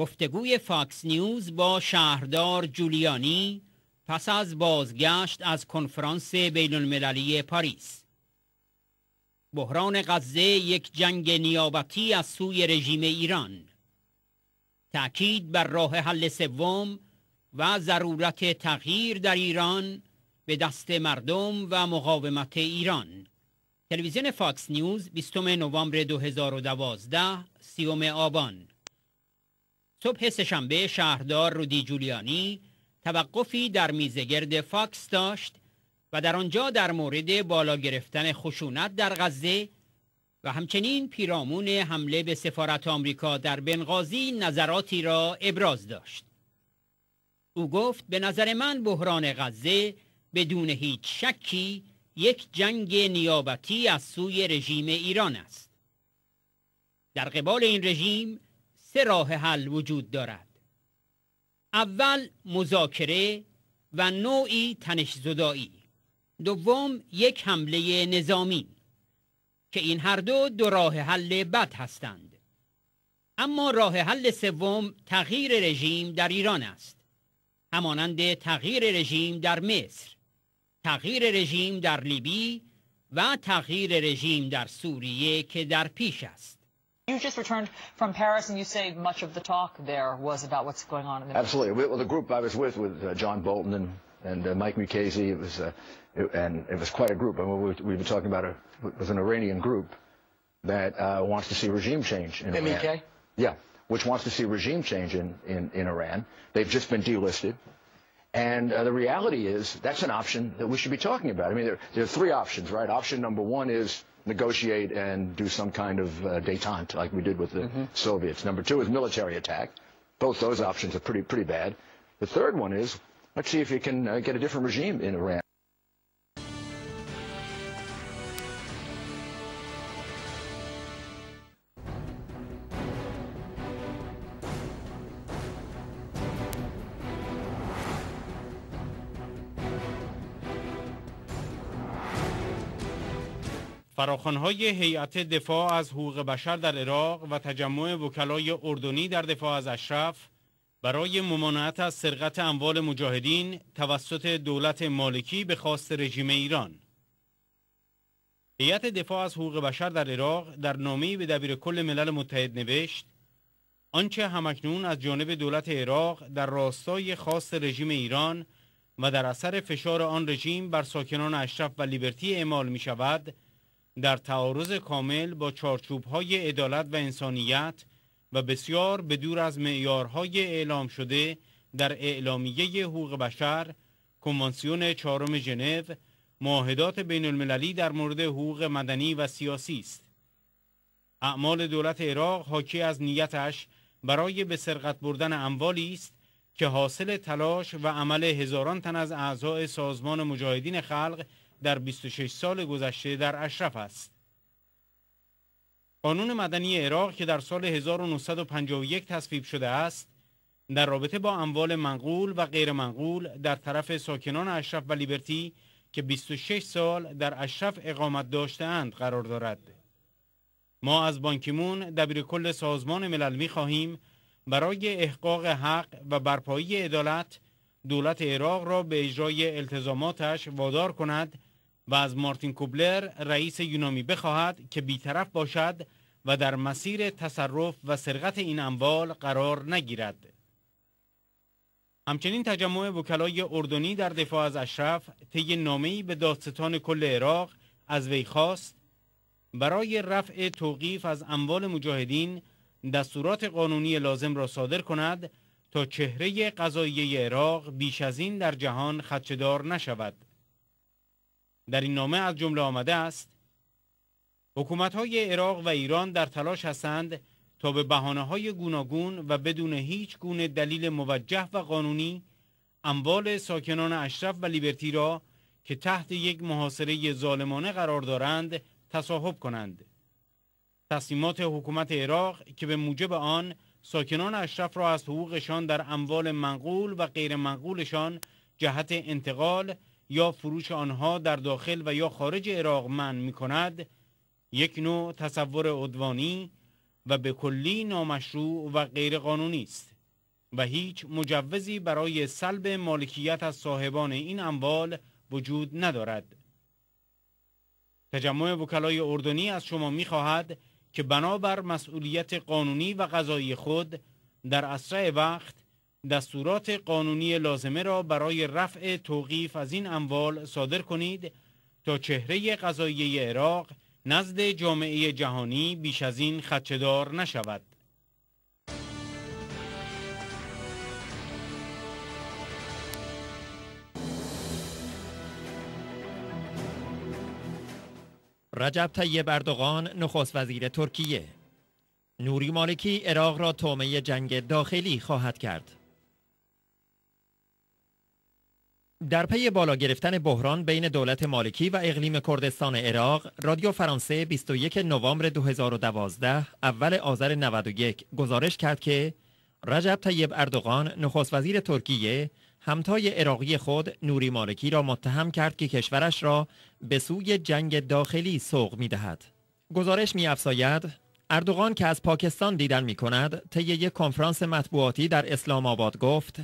گفتگوی فاکس نیوز با شهردار جولیانی پس از بازگشت از کنفرانس بین المللی پاریس بحران غزه یک جنگ نیابتی از سوی رژیم ایران تأکید بر راه حل سوم و ضرورت تغییر در ایران به دست مردم و مقاومت ایران تلویزیون فاکس نیوز 20 نوامبر 2012 سیوم آبان صبح سهشنبه شهردار رودی جولیانی توقفی در میزگرد فاکس داشت و در آنجا در مورد بالا گرفتن خشونت در غزه و همچنین پیرامون حمله به سفارت آمریکا در بنغازی نظراتی را ابراز داشت. او گفت به نظر من بحران غزه بدون هیچ شکی یک جنگ نیابتی از سوی رژیم ایران است. در قبال این رژیم سه راه حل وجود دارد اول مذاکره و نوعی تنش زدایی دوم یک حمله نظامی که این هر دو دو راه حل بد هستند اما راه حل سوم تغییر رژیم در ایران است همانند تغییر رژیم در مصر تغییر رژیم در لیبی و تغییر رژیم در سوریه که در پیش است You just returned from Paris, and you say much of the talk there was about what's going on in the Absolutely. Well, the group I was with, with uh, John Bolton and, and uh, Mike Mukasey, it was, uh, it, and it was quite a group. I mean, we, we've been talking about a, it was an Iranian group that uh, wants to see regime change in MEK? Yeah, which wants to see regime change in, in, in Iran. They've just been delisted. And uh, the reality is that's an option that we should be talking about. I mean, there, there are three options, right? Option number one is negotiate and do some kind of uh, detente like we did with the mm -hmm. Soviets. Number two is military attack. Both those options are pretty pretty bad. The third one is let's see if you can uh, get a different regime in Iran. فراخانهای هیئت دفاع از حقوق بشر در عراق و تجمع وکلای اردنی در دفاع از اشرف برای ممانعت از سرقت اموال مجاهدین توسط دولت مالکی به خواست رژیم ایران هیئت دفاع از حقوق بشر در عراق در نامه‌ای به دبیر کل ملل متحد نوشت آنچه همکنون از جانب دولت عراق در راستای خاص رژیم ایران و در اثر فشار آن رژیم بر ساکنان اشرف و لیبرتی اعمال می شود در تعارض کامل با چارچوب های عدالت و انسانیت و بسیار به دور از معیارهای اعلام شده در اعلامیه حقوق بشر، کنوانسیون چهارم ژنو، معاهدات بین المللی در مورد حقوق مدنی و سیاسی است. اعمال دولت عراق حاکی از نیتش برای به سرقت بردن اموالی است که حاصل تلاش و عمل هزاران تن از اعضای سازمان مجاهدین خلق در 26 سال گذشته در اشرف است. قانون مدنی عراق که در سال 1951 تصویب شده است در رابطه با اموال منقول و غیر منقول در طرف ساکنان اشرف و لیبرتی که 26 سال در اشرف اقامت اند قرار دارد. ما از بانکیمون دبیر کل سازمان ملل می خواهیم برای احقاق حق و برپایی عدالت دولت عراق را به اجرای التزاماتش وادار کند و از مارتین کوبلر رئیس یونامی بخواهد که بیطرف باشد و در مسیر تصرف و سرقت این اموال قرار نگیرد. همچنین تجمع وکلای اردنی در دفاع از اشرف طی نامه‌ای به دادستان کل عراق از وی خواست برای رفع توقیف از اموال مجاهدین دستورات قانونی لازم را صادر کند تا چهره قضایی عراق بیش از این در جهان خدشدار نشود. در این نامه از جمله آمده است حکومت های عراق و ایران در تلاش هستند تا به بحانه های گوناگون و بدون هیچ گونه دلیل موجه و قانونی اموال ساکنان اشرف و لیبرتی را که تحت یک محاصره ظالمانه قرار دارند تصاحب کنند تصمیمات حکومت عراق که به موجب آن ساکنان اشرف را از حقوقشان در اموال منقول و غیر منقولشان جهت انتقال یا فروش آنها در داخل و یا خارج عراق من می کند یک نوع تصور عدوانی و به کلی نامشروع و غیرقانونی است و هیچ مجوزی برای سلب مالکیت از صاحبان این اموال وجود ندارد تجمع وکلای اردنی از شما می خواهد که بنابر مسئولیت قانونی و قضایی خود در اسرع وقت دستورات قانونی لازمه را برای رفع توقیف از این اموال صادر کنید تا چهره قضایی عراق نزد جامعه جهانی بیش از این خدشدار نشود رجب طیب اردوغان نخست وزیر ترکیه نوری مالکی عراق را تومه جنگ داخلی خواهد کرد در پی بالا گرفتن بحران بین دولت مالکی و اقلیم کردستان عراق، رادیو فرانسه 21 نوامبر 2012 اول آذر 91 گزارش کرد که رجب طیب اردوغان نخست وزیر ترکیه همتای عراقی خود نوری مالکی را متهم کرد که کشورش را به سوی جنگ داخلی سوق می دهد. گزارش می افساید اردوغان که از پاکستان دیدن می کند طی یک کنفرانس مطبوعاتی در اسلام آباد گفت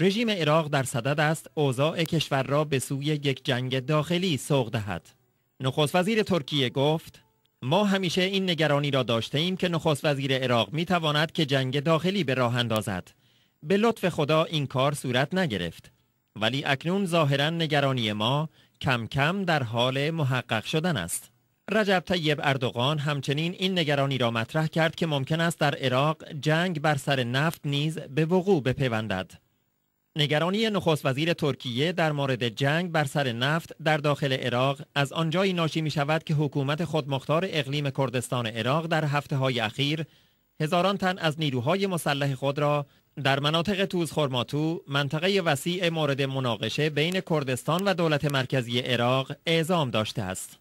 رژیم عراق در صدد است اوضاع کشور را به سوی یک جنگ داخلی سوق دهد. نخست وزیر ترکیه گفت ما همیشه این نگرانی را داشته ایم که نخست وزیر عراق می تواند که جنگ داخلی به راه اندازد. به لطف خدا این کار صورت نگرفت. ولی اکنون ظاهرا نگرانی ما کم کم در حال محقق شدن است. رجب طیب اردوغان همچنین این نگرانی را مطرح کرد که ممکن است در عراق جنگ بر سر نفت نیز به وقوع بپیوندد. نگرانی نخست وزیر ترکیه در مورد جنگ بر سر نفت در داخل عراق از آنجایی ناشی می شود که حکومت خودمختار اقلیم کردستان عراق در هفته های اخیر هزاران تن از نیروهای مسلح خود را در مناطق توز خورماتو منطقه وسیع مورد مناقشه بین کردستان و دولت مرکزی عراق اعزام داشته است.